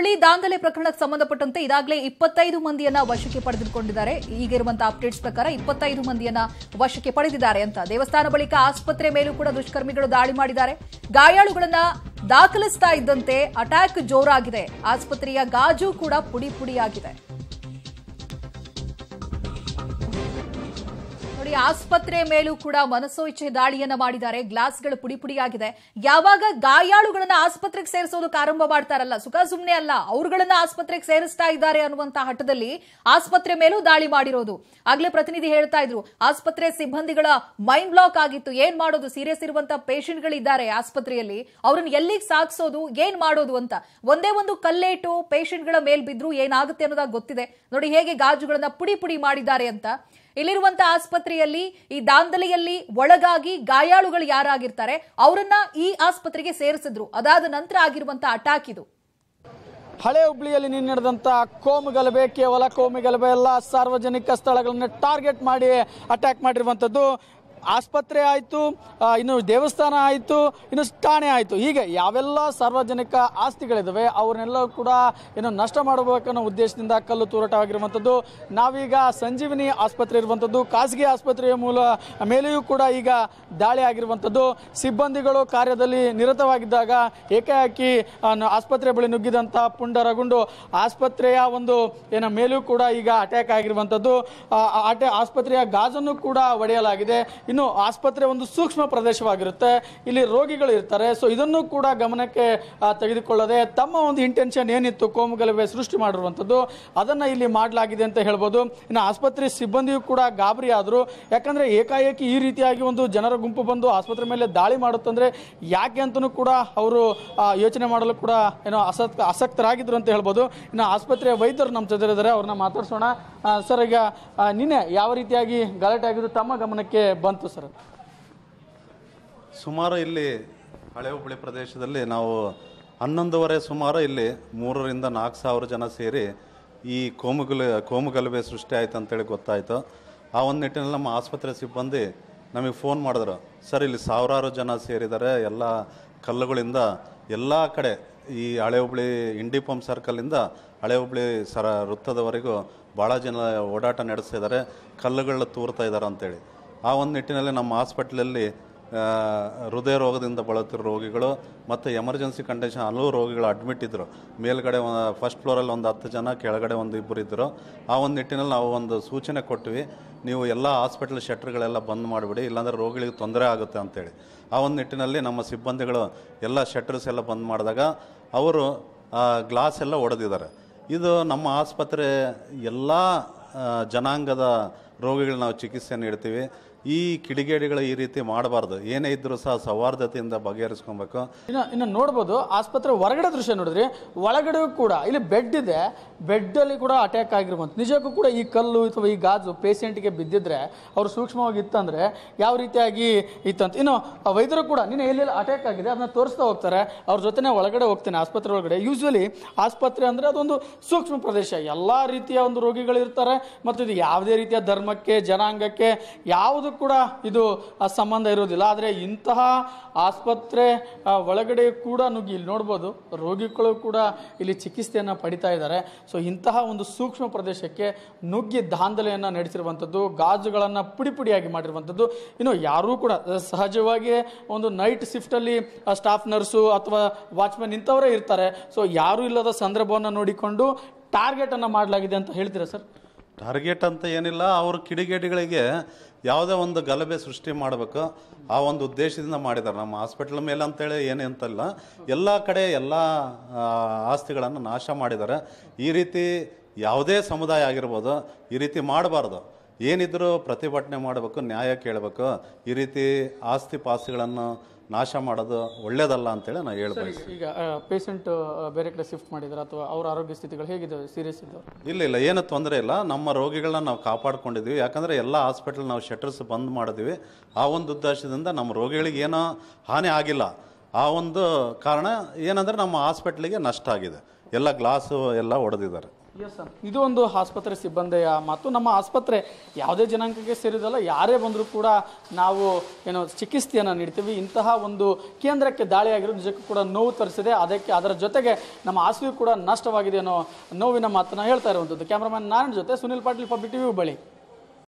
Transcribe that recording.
ಹುಬ್ಬಳ್ಳಿ ದಾಂಧಲೆ ಪ್ರಕರಣಕ್ಕೆ ಸಂಬಂಧಪಟ್ಟಂತೆ ಈಗಾಗಲೇ ಇಪ್ಪತ್ತೈದು ಮಂದಿಯನ್ನ ವಶಕ್ಕೆ ಪಡೆದುಕೊಂಡಿದ್ದಾರೆ ಈಗಿರುವಂತಹ ಅಪ್ಡೇಟ್ಸ್ ಪ್ರಕಾರ ಇಪ್ಪತ್ತೈದು ಮಂದಿಯನ್ನ ವಶಕ್ಕೆ ಪಡೆದಿದ್ದಾರೆ ಅಂತ ದೇವಸ್ಥಾನ ಬಳಿಕ ಆಸ್ಪತ್ರೆ ಮೇಲೂ ಕೂಡ ದುಷ್ಕರ್ಮಿಗಳು ದಾಳಿ ಮಾಡಿದ್ದಾರೆ ಗಾಯಾಳುಗಳನ್ನ ದಾಖಲಿಸ್ತಾ ಇದ್ದಂತೆ ಅಟ್ಯಾಕ್ ಜೋರಾಗಿದೆ ಆಸ್ಪತ್ರೆಯ ಗಾಜು ಕೂಡ ಪುಡಿ ಪುಡಿಯಾಗಿದೆ ಆಸ್ಪತ್ರೆ ಮೇಲೂ ಕೂಡ ಮನಸೋ ಇಚ್ಛೆ ದಾಳಿಯನ್ನ ಮಾಡಿದ್ದಾರೆ ಗ್ಲಾಸ್ಗಳು ಪುಡಿ ಪುಡಿಯಾಗಿದೆ ಯಾವಾಗ ಗಾಯಾಳುಗಳನ್ನ ಆಸ್ಪತ್ರೆಗೆ ಸೇರಿಸೋದಕ್ಕೆ ಆರಂಭ ಮಾಡ್ತಾರಲ್ಲ ಸುಖ ಸುಮ್ಮನೆ ಅಲ್ಲ ಅವ್ರುಗಳನ್ನ ಆಸ್ಪತ್ರೆಗೆ ಸೇರಿಸ್ತಾ ಇದ್ದಾರೆ ಅನ್ನುವಂತ ಹಠದಲ್ಲಿ ಆಸ್ಪತ್ರೆ ಮೇಲೂ ದಾಳಿ ಮಾಡಿರೋದು ಆಗ್ಲೇ ಪ್ರತಿನಿಧಿ ಹೇಳ್ತಾ ಇದ್ರು ಆಸ್ಪತ್ರೆ ಸಿಬ್ಬಂದಿಗಳ ಮೈಂಡ್ ಬ್ಲಾಕ್ ಆಗಿತ್ತು ಏನ್ ಮಾಡೋದು ಸೀರಿಯಸ್ ಇರುವಂತ ಪೇಷಂಟ್ಗಳಿದ್ದಾರೆ ಆಸ್ಪತ್ರೆಯಲ್ಲಿ ಅವ್ರನ್ನ ಎಲ್ಲಿಗೆ ಸಾಗಿಸೋದು ಏನ್ ಮಾಡೋದು ಅಂತ ಒಂದೇ ಒಂದು ಕಲ್ಲೇಟು ಪೇಷಂಟ್ಗಳ ಮೇಲ್ ಬಿದ್ರು ಏನಾಗುತ್ತೆ ಅನ್ನೋದಾಗ ಗೊತ್ತಿದೆ ನೋಡಿ ಹೇಗೆ ಗಾಜುಗಳನ್ನ ಪುಡಿ ಪುಡಿ ಮಾಡಿದ್ದಾರೆ ಅಂತ ಇಲ್ಲಿರುವಂತಹ ಆಸ್ಪತ್ರೆಯಲ್ಲಿ ಈ ದಾಂಧಲೆಯಲ್ಲಿ ಒಳಗಾಗಿ ಗಾಯಾಳುಗಳು ಯಾರಾಗಿರ್ತಾರೆ ಅವರನ್ನ ಈ ಆಸ್ಪತ್ರೆಗೆ ಸೇರಿಸಿದ್ರು ಅದಾದ ನಂತರ ಆಗಿರುವಂತಹ ಅಟ್ಯಾಕ್ ಇದು ಹಳೆ ಹುಬ್ಳಿಯಲ್ಲಿ ನಿನ್ನೆ ನಡೆದಂಥ ಕೋಮು ಗಲಭೆ ಕೇವಲ ಕೋಮು ಗಲಭೆ ಎಲ್ಲ ಸಾರ್ವಜನಿಕ ಸ್ಥಳಗಳನ್ನು ಟಾರ್ಗೆಟ್ ಮಾಡಿ ಅಟ್ಯಾಕ್ ಮಾಡಿರುವಂತದ್ದು ಆಸ್ಪತ್ರೆ ಆಯಿತು ಇನ್ನು ದೇವಸ್ಥಾನ ಆಯಿತು ಇನ್ನು ಠಾಣೆ ಆಯಿತು ಹೀಗೆ ಯಾವೆಲ್ಲ ಸಾರ್ವಜನಿಕ ಆಸ್ತಿಗಳಿದ್ದಾವೆ ಅವ್ರನ್ನೆಲ್ಲ ಕೂಡ ಏನು ನಷ್ಟ ಮಾಡಬೇಕನ್ನೋ ಉದ್ದೇಶದಿಂದ ಕಲ್ಲು ತೂರಾಟವಾಗಿರುವಂಥದ್ದು ನಾವೀಗ ಸಂಜೀವಿನಿ ಆಸ್ಪತ್ರೆ ಇರುವಂಥದ್ದು ಖಾಸಗಿ ಆಸ್ಪತ್ರೆಯ ಮೂಲ ಮೇಲೆಯೂ ಕೂಡ ಈಗ ದಾಳಿ ಆಗಿರುವಂಥದ್ದು ಸಿಬ್ಬಂದಿಗಳು ಕಾರ್ಯದಲ್ಲಿ ನಿರತವಾಗಿದ್ದಾಗ ಏಕಾಏಕಿ ಆಸ್ಪತ್ರೆ ಬಳಿ ನುಗ್ಗಿದಂಥ ಪುಂಡರಗುಂಡು ಆಸ್ಪತ್ರೆಯ ಒಂದು ಏನೋ ಮೇಲೂ ಕೂಡ ಈಗ ಅಟ್ಯಾಕ್ ಆಗಿರುವಂಥದ್ದು ಆಸ್ಪತ್ರೆಯ ಗಾಜನ್ನು ಕೂಡ ಒಡೆಯಲಾಗಿದೆ ಇನ್ನು ಆಸ್ಪತ್ರೆ ಒಂದು ಸೂಕ್ಷ್ಮ ಪ್ರದೇಶವಾಗಿರುತ್ತೆ ಇಲ್ಲಿ ರೋಗಿಗಳು ಇರ್ತಾರೆ ಸೊ ಇದನ್ನು ಕೂಡ ಗಮನಕ್ಕೆ ತೆಗೆದುಕೊಳ್ಳದೆ ತಮ್ಮ ಒಂದು ಇಂಟೆನ್ಷನ್ ಏನಿತ್ತು ಕೋಮು ಸೃಷ್ಟಿ ಮಾಡಿರುವಂಥದ್ದು ಅದನ್ನು ಇಲ್ಲಿ ಮಾಡಲಾಗಿದೆ ಅಂತ ಹೇಳ್ಬೋದು ಇನ್ನು ಆಸ್ಪತ್ರೆ ಸಿಬ್ಬಂದಿಯು ಕೂಡ ಗಾಬರಿ ಆದರು ಯಾಕಂದರೆ ಏಕಾಏಕಿ ಈ ರೀತಿಯಾಗಿ ಒಂದು ಜನರ ಗುಂಪು ಬಂದು ಆಸ್ಪತ್ರೆ ಮೇಲೆ ದಾಳಿ ಮಾಡುತ್ತಂದರೆ ಯಾಕೆ ಅಂತಲೂ ಕೂಡ ಅವರು ಯೋಚನೆ ಮಾಡಲು ಕೂಡ ಏನೋ ಅಸತ್ ಆಸಕ್ತರಾಗಿದ್ದರು ಅಂತ ಹೇಳ್ಬೋದು ಇನ್ನು ಆಸ್ಪತ್ರೆಯ ವೈದ್ಯರು ನಮ್ಮ ಜೊತೆ ಇದ್ದಾರೆ ಅವ್ರನ್ನ ಮಾತಾಡ್ಸೋಣ ಸರ್ ಈಗ ನಿನ್ನೆ ಯಾವ ರೀತಿಯಾಗಿ ಗಲಾಟೆ ಆಗಿದ್ದು ತಮ್ಮ ಗಮನಕ್ಕೆ ಬಂತು ಬಂತು ಸರ್ ಸುಮಾರು ಇಲ್ಲಿ ಹಳೆ ಹುಬ್ಬಳ್ಳಿ ಪ್ರದೇಶದಲ್ಲಿ ನಾವು ಹನ್ನೊಂದುವರೆ ಸುಮಾರು ಇಲ್ಲಿ ಮೂರರಿಂದ ನಾಲ್ಕು ಸಾವಿರ ಜನ ಸೇರಿ ಈ ಕೋಮುಗಲ ಕೋಮುಗಲಭೆ ಸೃಷ್ಟಿ ಆಯಿತು ಅಂತೇಳಿ ಗೊತ್ತಾಯಿತು ಆ ಒಂದು ನಿಟ್ಟಿನಲ್ಲಿ ನಮ್ಮ ಆಸ್ಪತ್ರೆ ಸಿಬ್ಬಂದಿ ನಮಗೆ ಫೋನ್ ಮಾಡಿದ್ರು ಸರ್ ಇಲ್ಲಿ ಸಾವಿರಾರು ಜನ ಸೇರಿದ್ದಾರೆ ಎಲ್ಲ ಕಲ್ಲುಗಳಿಂದ ಎಲ್ಲ ಕಡೆ ಈ ಹಳೆ ಹುಬ್ಳಿ ಇಂಡಿ ಪಂಪ್ ಸರ್ಕಲಿಂದ ಹಳೆ ಹುಬ್ಬಳ್ಳಿ ಸರ ವೃತ್ತದವರೆಗೂ ಭಾಳ ಜನ ಓಡಾಟ ನಡೆಸ್ತಿದ್ದಾರೆ ಕಲ್ಲುಗಳನ್ನ ತೂರ್ತಾ ಇದ್ದಾರೆ ಅಂತೇಳಿ ಆ ಒಂದು ನಿಟ್ಟಿನಲ್ಲಿ ನಮ್ಮ ಹಾಸ್ಪಿಟ್ಲಲ್ಲಿ ಹೃದಯ ರೋಗದಿಂದ ಬಳಲುತ್ತಿರೋ ರೋಗಿಗಳು ಮತ್ತು ಎಮರ್ಜೆನ್ಸಿ ಕಂಡೀಷನ್ ಹಲವು ರೋಗಿಗಳು ಅಡ್ಮಿಟ್ ಇದ್ದರು ಮೇಲ್ಗಡೆ ಫಸ್ಟ್ ಫ್ಲೋರಲ್ಲಿ ಒಂದು ಹತ್ತು ಜನ ಕೆಳಗಡೆ ಒಂದು ಇಬ್ಬರು ಇದ್ದರು ಆ ಒಂದು ನಿಟ್ಟಿನಲ್ಲಿ ನಾವು ಒಂದು ಸೂಚನೆ ಕೊಟ್ಟಿವಿ ನೀವು ಎಲ್ಲ ಹಾಸ್ಪಿಟ್ಲ್ ಶೆಟ್ರ್ಗಳೆಲ್ಲ ಬಂದ್ ಮಾಡಿಬಿಡಿ ಇಲ್ಲಾಂದರೆ ರೋಗಿಗಳಿಗೆ ತೊಂದರೆ ಆಗುತ್ತೆ ಅಂತೇಳಿ ಆ ಒಂದು ನಿಟ್ಟಿನಲ್ಲಿ ನಮ್ಮ ಸಿಬ್ಬಂದಿಗಳು ಎಲ್ಲ ಶೆಟ್ರ್ಸ್ ಎಲ್ಲ ಬಂದ್ ಮಾಡಿದಾಗ ಅವರು ಗ್ಲಾಸ್ ಎಲ್ಲ ಒಡೆದಿದ್ದಾರೆ ಇದು ನಮ್ಮ ಆಸ್ಪತ್ರೆ ಎಲ್ಲ ಜನಾಂಗದ ರೋಗಿಗಳು ನಾವು ಚಿಕಿತ್ಸೆ ನೀಡ್ತೀವಿ ಈ ಕಿಡಿಗೇಡಿಗಳು ಈ ರೀತಿ ಮಾಡಬಾರ್ದು ಏನೇ ಇದ್ರೂ ಸಹ ಸೌಹಾರ್ದತೆಯಿಂದ ಬಗೆಹರಿಸ್ಕೊಬೇಕು ಇನ್ನು ಇನ್ನು ನೋಡ್ಬೋದು ಆಸ್ಪತ್ರೆ ಹೊರಗಡೆ ದೃಶ್ಯ ನೋಡಿದ್ರಿ ಒಳಗಡೆ ಕೂಡ ಇಲ್ಲಿ ಬೆಡ್ ಇದೆ ಅಲ್ಲಿ ಕೂಡ ಅಟ್ಯಾಕ್ ಆಗಿರುವಂಥ ನಿಜಕ್ಕೂ ಕೂಡ ಈ ಕಲ್ಲು ಅಥವಾ ಈ ಗಾಜು ಗೆ ಬಿದ್ದಿದ್ರೆ ಅವ್ರು ಸೂಕ್ಷ್ಮವಾಗಿ ಇತ್ತಂದ್ರೆ ಯಾವ ರೀತಿಯಾಗಿ ಇತ್ತಂತ ಇನ್ನು ವೈದ್ಯರು ಕೂಡ ನಿನ್ನೆ ಎಲ್ಲೆಲ್ಲಿ ಅಟ್ಯಾಕ್ ಆಗಿದೆ ಅದನ್ನ ತೋರಿಸ್ತಾ ಹೋಗ್ತಾರೆ ಅವ್ರ ಜೊತೆನೇ ಒಳಗಡೆ ಹೋಗ್ತೇನೆ ಆಸ್ಪತ್ರೆ ಒಳಗಡೆ ಯೂಶ್ವಲಿ ಆಸ್ಪತ್ರೆ ಅಂದ್ರೆ ಅದೊಂದು ಸೂಕ್ಷ್ಮ ಪ್ರದೇಶ ಎಲ್ಲ ರೀತಿಯ ಒಂದು ಇರ್ತಾರೆ ಮತ್ತು ಇದು ಯಾವುದೇ ರೀತಿಯ ಧರ್ಮಕ್ಕೆ ಜನಾಂಗಕ್ಕೆ ಯಾವುದು ಯಾವುದಕ್ಕೂ ಕೂಡ ಇದು ಸಂಬಂಧ ಇರೋದಿಲ್ಲ ಆದರೆ ಇಂತಹ ಆಸ್ಪತ್ರೆ ಒಳಗಡೆ ಕೂಡ ನುಗ್ಗಿ ಇಲ್ಲಿ ನೋಡ್ಬೋದು ರೋಗಿಗಳು ಕೂಡ ಇಲ್ಲಿ ಚಿಕಿತ್ಸೆಯನ್ನು ಪಡಿತಾ ಇದ್ದಾರೆ ಸೊ ಇಂತಹ ಒಂದು ಸೂಕ್ಷ್ಮ ಪ್ರದೇಶಕ್ಕೆ ನುಗ್ಗಿ ದಾಂಧಲೆಯನ್ನು ನಡೆಸಿರುವಂಥದ್ದು ಗಾಜುಗಳನ್ನು ಪುಡಿ ಪುಡಿಯಾಗಿ ಮಾಡಿರುವಂಥದ್ದು ಇನ್ನು ಯಾರೂ ಕೂಡ ಸಹಜವಾಗಿ ಒಂದು ನೈಟ್ ಶಿಫ್ಟಲ್ಲಿ ಸ್ಟಾಫ್ ನರ್ಸು ಅಥವಾ ವಾಚ್ಮನ್ ಇಂಥವರೇ ಇರ್ತಾರೆ ಸೊ ಯಾರೂ ಇಲ್ಲದ ಸಂದರ್ಭವನ್ನು ನೋಡಿಕೊಂಡು ಟಾರ್ಗೆಟನ್ನು ಮಾಡಲಾಗಿದೆ ಅಂತ ಹೇಳ್ತೀರಾ ಸರ್ ಟಾರ್ಗೆಟ್ ಅಂತ ಏನಿಲ್ಲ ಅವರು ಕಿಡಿಗೇಡಿಗಳಿಗೆ ಯಾವುದೇ ಒಂದು ಗಲಭೆ ಸೃಷ್ಟಿ ಮಾಡಬೇಕು ಆ ಒಂದು ಉದ್ದೇಶದಿಂದ ಮಾಡಿದ್ದಾರೆ ನಮ್ಮ ಹಾಸ್ಪಿಟ್ಲ್ ಮೇಲೆ ಅಂತೇಳಿ ಏನು ಅಂತಲ್ಲ ಎಲ್ಲ ಕಡೆ ಎಲ್ಲ ಆಸ್ತಿಗಳನ್ನು ನಾಶ ಮಾಡಿದ್ದಾರೆ ಈ ರೀತಿ ಯಾವುದೇ ಸಮುದಾಯ ಆಗಿರ್ಬೋದು ಈ ರೀತಿ ಮಾಡಬಾರ್ದು ಏನಿದ್ದರೂ ಪ್ರತಿಭಟನೆ ಮಾಡಬೇಕು ನ್ಯಾಯ ಕೇಳಬೇಕು ಈ ರೀತಿ ಆಸ್ತಿ ಪಾಸ್ತಿಗಳನ್ನು ನಾಶ ಮಾಡೋದು ಒಳ್ಳೇದಲ್ಲ ಅಂತೇಳಿ ನಾನು ಹೇಳ್ಬೋದು ಈಗ ಪೇಷಂಟ್ ಬೇರೆ ಕಡೆ ಶಿಫ್ಟ್ ಮಾಡಿದ್ರೆ ಅಥವಾ ಅವರ ಆರೋಗ್ಯ ಸ್ಥಿತಿಗಳು ಹೇಗಿದೆ ಸೀರಿಯಸ್ ಇದ್ದಾವೆ ಇಲ್ಲ ಇಲ್ಲ ಏನು ತೊಂದರೆ ಇಲ್ಲ ನಮ್ಮ ರೋಗಿಗಳನ್ನ ನಾವು ಕಾಪಾಡ್ಕೊಂಡಿದ್ವಿ ಯಾಕಂದರೆ ಎಲ್ಲ ಹಾಸ್ಪಿಟಲ್ ನಾವು ಶಟರ್ಸ್ ಬಂದ್ ಮಾಡಿದ್ವಿ ಆ ಒಂದು ಉದ್ದೇಶದಿಂದ ನಮ್ಮ ರೋಗಿಗಳಿಗೆ ಏನೋ ಹಾನಿ ಆಗಿಲ್ಲ ಆ ಒಂದು ಕಾರಣ ಏನಂದರೆ ನಮ್ಮ ಹಾಸ್ಪಿಟ್ಲಿಗೆ ನಷ್ಟ ಆಗಿದೆ ಎಲ್ಲ ಗ್ಲಾಸು ಎಲ್ಲ ಹೊಡೆದಿದ್ದಾರೆ ಇದು ಒಂದು ಆಸ್ಪತ್ರೆ ಸಿಬ್ಬಂದಿಯ ಮತ್ತು ನಮ್ಮ ಆಸ್ಪತ್ರೆ ಯಾವುದೇ ಜನಾಂಗಕ್ಕೆ ಸೇರಿದಲ್ಲ ಯಾರೇ ಬಂದರೂ ಕೂಡ ನಾವು ಏನೋ ಚಿಕಿತ್ಸೆಯನ್ನು ನೀಡ್ತೀವಿ ಇಂತಹ ಒಂದು ಕೇಂದ್ರಕ್ಕೆ ದಾಳಿಯಾಗಿರೋ ನಿಜಕ್ಕೂ ಕೂಡ ನೋವು ತರಿಸಿದೆ ಅದಕ್ಕೆ ಅದರ ಜೊತೆಗೆ ನಮ್ಮ ಆಸ್ವಿ ಕೂಡ ನಷ್ಟವಾಗಿದೆ ಅನ್ನೋ ನೋವಿನ ಮಾತನ್ನು ಹೇಳ್ತಾ ಇರುವಂಥದ್ದು ಕ್ಯಾಮ್ರಾಮನ್ ನಾರಾಯಣ್ ಜೊತೆ ಸುನಿಲ್ ಪಾಟೀಲ್ ಪಬ್ಲಿಕ್ ಟಿವಿ ಬಳಿ